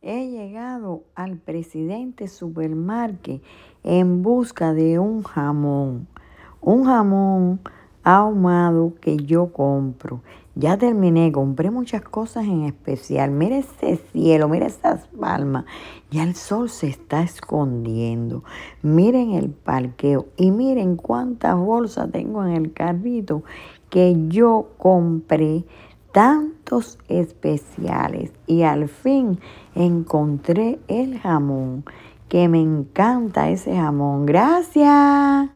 He llegado al presidente supermarket en busca de un jamón, un jamón ahumado que yo compro. Ya terminé, compré muchas cosas en especial. Mira ese cielo, mira esas palmas. Ya el sol se está escondiendo. Miren el parqueo y miren cuántas bolsas tengo en el carrito que yo compré tan especiales y al fin encontré el jamón, que me encanta ese jamón. Gracias.